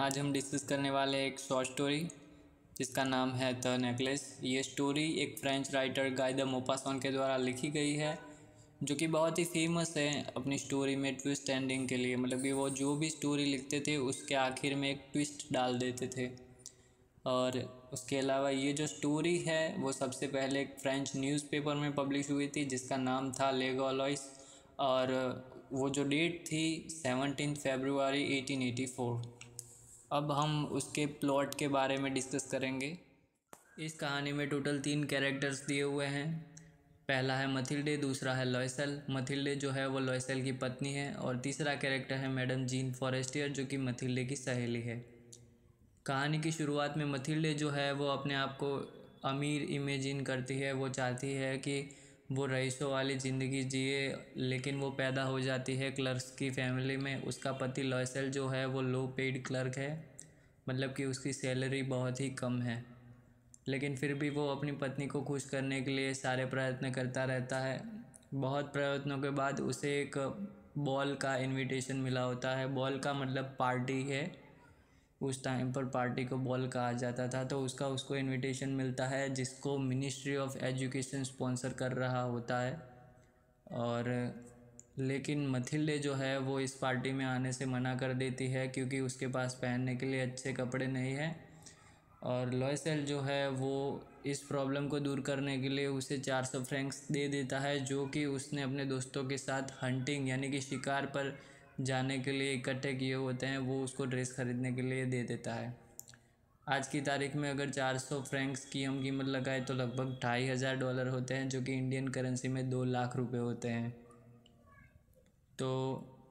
आज हम डिस्कस करने वाले हैं एक शॉर्ट स्टोरी जिसका नाम है द नेकलेस ये स्टोरी एक फ्रेंच राइटर द मोपासन के द्वारा लिखी गई है जो कि बहुत ही फेमस है अपनी स्टोरी में ट्विस्ट एंडिंग के लिए मतलब कि वो जो भी स्टोरी लिखते थे उसके आखिर में एक ट्विस्ट डाल देते थे और उसके अलावा ये जो स्टोरी है वो सबसे पहले एक फ्रेंच न्यूज़पेपर में पब्लिश हुई थी जिसका नाम था लेगोलॉइस और वो जो डेट थी seventeen February eighteen eighty four अब हम उसके प्लॉट के बारे में डिस्कस करेंगे इस कहानी में टोटल तीन कैरेक्टर्स दिए हुए हैं पहला है मथिल्डे दूसरा है लॉयसल मथिल्डे जो है वो लॉयसल की पत्नी है और तीसरा कैरेक्टर है मैडम जीन फॉरेस्टियर जो कि मथिल्डे की सहेली है कहानी की शुरुआत में मथिल्डे जो है वो अपने आप को अमीर इमेजिन करती है वो चाहती है कि वो रईसों वाली ज़िंदगी जिए लेकिन वो पैदा हो जाती है क्लर्क की फैमिली में उसका पति लॉयसेल जो है वो लो पेड क्लर्क है मतलब कि उसकी सैलरी बहुत ही कम है लेकिन फिर भी वो अपनी पत्नी को खुश करने के लिए सारे प्रयत्न करता रहता है बहुत प्रयत्नों के बाद उसे एक बॉल का इनविटेशन मिला होता है बॉल का मतलब पार्टी है उस टाइम पर पार्टी को बॉल कहा जाता था तो उसका उसको इनविटेशन मिलता है जिसको मिनिस्ट्री ऑफ एजुकेशन स्पॉन्सर कर रहा होता है और लेकिन मथिल्डे जो है वो इस पार्टी में आने से मना कर देती है क्योंकि उसके पास पहनने के लिए अच्छे कपड़े नहीं हैं और लॉयसेल जो है वो इस प्रॉब्लम को दूर करने के लिए उसे चार सौ फ्रैंक्स दे देता है जो कि उसने अपने दोस्तों के साथ हंटिंग यानी कि शिकार पर जाने के लिए इकट्ठे किए होते हैं वो उसको ड्रेस ख़रीदने के लिए दे देता है आज की तारीख में अगर 400 फ्रेंक्स की हम कीमत लगाए तो लगभग ढाई हज़ार डॉलर होते हैं जो कि इंडियन करेंसी में दो लाख रुपए होते हैं तो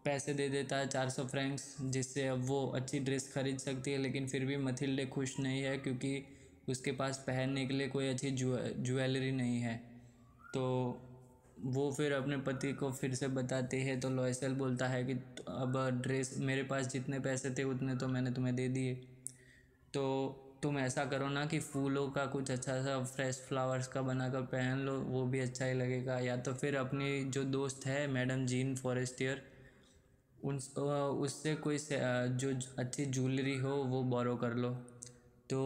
पैसे दे देता है 400 फ्रेंक्स जिससे अब वो अच्छी ड्रेस खरीद सकती है लेकिन फिर भी मथिल्डे खुश नहीं है क्योंकि उसके पास पहनने के लिए कोई अच्छी ज्वेलरी नहीं है तो वो फिर अपने पति को फिर से बताती है तो लॉयसेल बोलता है कि अब ड्रेस मेरे पास जितने पैसे थे उतने तो मैंने तुम्हें दे दिए तो तुम ऐसा करो ना कि फूलों का कुछ अच्छा सा फ्रेश फ्लावर्स का बनाकर पहन लो वो भी अच्छा ही लगेगा या तो फिर अपनी जो दोस्त है मैडम जीन फॉरेस्टियर उन उससे कोई जो अच्छी ज्वेलरी हो वो बोरो कर लो तो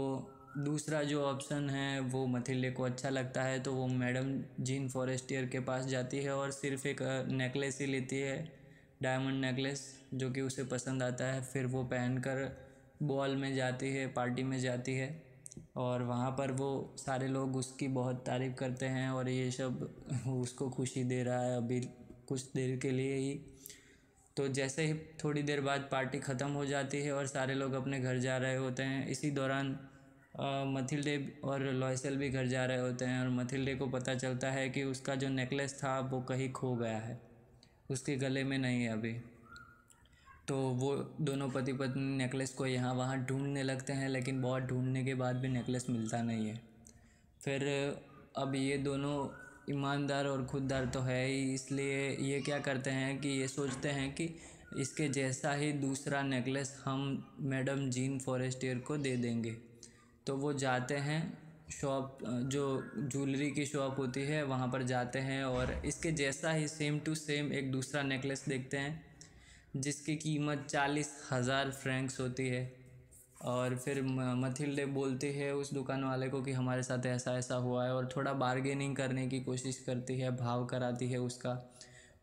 दूसरा जो ऑप्शन है वो मथिले को अच्छा लगता है तो वो मैडम जीन फॉरेस्टियर के पास जाती है और सिर्फ एक नेकलेस ही लेती है डायमंड नेकलेस जो कि उसे पसंद आता है फिर वो पहनकर बॉल में जाती है पार्टी में जाती है और वहाँ पर वो सारे लोग उसकी बहुत तारीफ़ करते हैं और ये सब उसको खुशी दे रहा है अभी कुछ देर के लिए ही तो जैसे ही थोड़ी देर बाद पार्टी ख़त्म हो जाती है और सारे लोग अपने घर जा रहे होते हैं इसी दौरान मथिल्डे और लॉयसेल भी घर जा रहे होते हैं और मथिल्डे को पता चलता है कि उसका जो नेकलेस था वो कहीं खो गया है उसके गले में नहीं है अभी तो वो दोनों पति पत्नी नेकलेस को यहाँ वहाँ ढूंढने लगते हैं लेकिन बहुत ढूंढने के बाद भी नेकलेस मिलता नहीं है फिर अब ये दोनों ईमानदार और खुददार तो है ही इसलिए ये क्या करते हैं कि ये सोचते हैं कि इसके जैसा ही दूसरा नेकलेस हम मैडम जीन फॉरेस्टियर को दे देंगे तो वो जाते हैं शॉप जो ज्वेलरी की शॉप होती है वहाँ पर जाते हैं और इसके जैसा ही सेम टू सेम एक दूसरा नेकलेस देखते हैं जिसकी कीमत चालीस हज़ार फ्रैंक्स होती है और फिर मथिल्डे बोलती है उस दुकान वाले को कि हमारे साथ ऐसा ऐसा हुआ है और थोड़ा बारगेनिंग करने की कोशिश करती है भाव कराती है उसका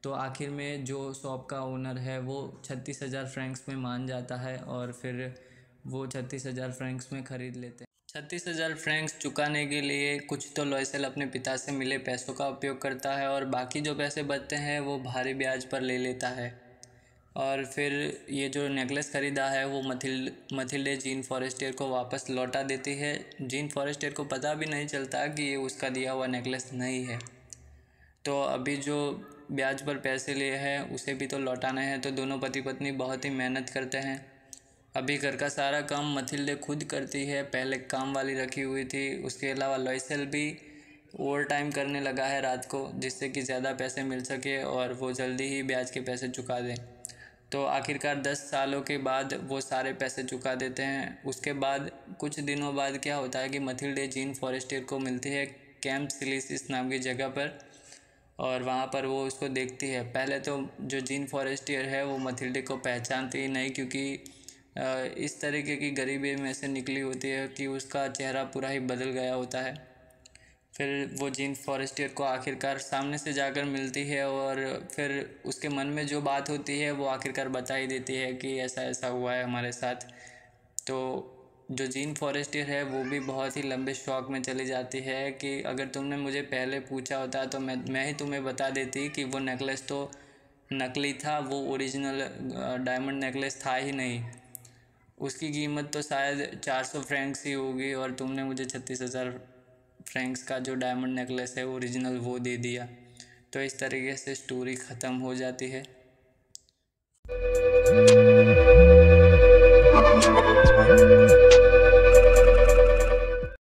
तो आखिर में जो शॉप का ओनर है वो छत्तीस हज़ार फ्रैंक्स में मान जाता है और फिर वो छत्तीस हज़ार फ्रैंक्स में ख़रीद लेते हैं छत्तीस हजार फ्रैंक्स चुकाने के लिए कुछ तो लॉयसेल अपने पिता से मिले पैसों का उपयोग करता है और बाकी जो पैसे बचते हैं वो भारी ब्याज पर ले लेता है और फिर ये जो नेकलेस ख़रीदा है वो मथिल मथिल्डे जीन फॉरेस्टियर को वापस लौटा देती है जीन फॉरेस्टियर को पता भी नहीं चलता कि ये उसका दिया हुआ नेकलेस नहीं है तो अभी जो ब्याज पर पैसे लिए हैं उसे भी तो लौटाना है तो दोनों पति पत्नी बहुत ही मेहनत करते हैं अभी घर का सारा काम मथिल्डे खुद करती है पहले काम वाली रखी हुई थी उसके अलावा लॉयसेल भी ओवर टाइम करने लगा है रात को जिससे कि ज़्यादा पैसे मिल सके और वो जल्दी ही ब्याज के पैसे चुका दें तो आखिरकार दस सालों के बाद वो सारे पैसे चुका देते हैं उसके बाद कुछ दिनों बाद क्या होता है कि मथिल्डे जीन फॉरेस्टियर को मिलती है कैंप सिलिसिस नाम की जगह पर और वहाँ पर वो उसको देखती है पहले तो जो जीन फॉरेस्टियर है वो मथिल्डे को पहचानती ही नहीं क्योंकि इस तरीके की गरीबी में से निकली होती है कि उसका चेहरा पूरा ही बदल गया होता है फिर वो जीन फॉरेस्टियर को आखिरकार सामने से जाकर मिलती है और फिर उसके मन में जो बात होती है वो आखिरकार बता ही देती है कि ऐसा ऐसा हुआ है हमारे साथ तो जो जीन फॉरेस्टियर है वो भी बहुत ही लंबे शौक में चली जाती है कि अगर तुमने मुझे पहले पूछा होता तो मैं मैं ही तुम्हें बता देती कि वो नेकलेस तो नकली था वो ओरिजिनल डायमंड नेकलेस था ही नहीं उसकी कीमत तो शायद चार सौ फ्रैंक्स ही होगी और तुमने मुझे छत्तीस हज़ार फ्रैंक्स का जो डायमंड नेकलेस है ओरिजिनल वो दे दिया तो इस तरीके से स्टोरी ख़त्म हो जाती है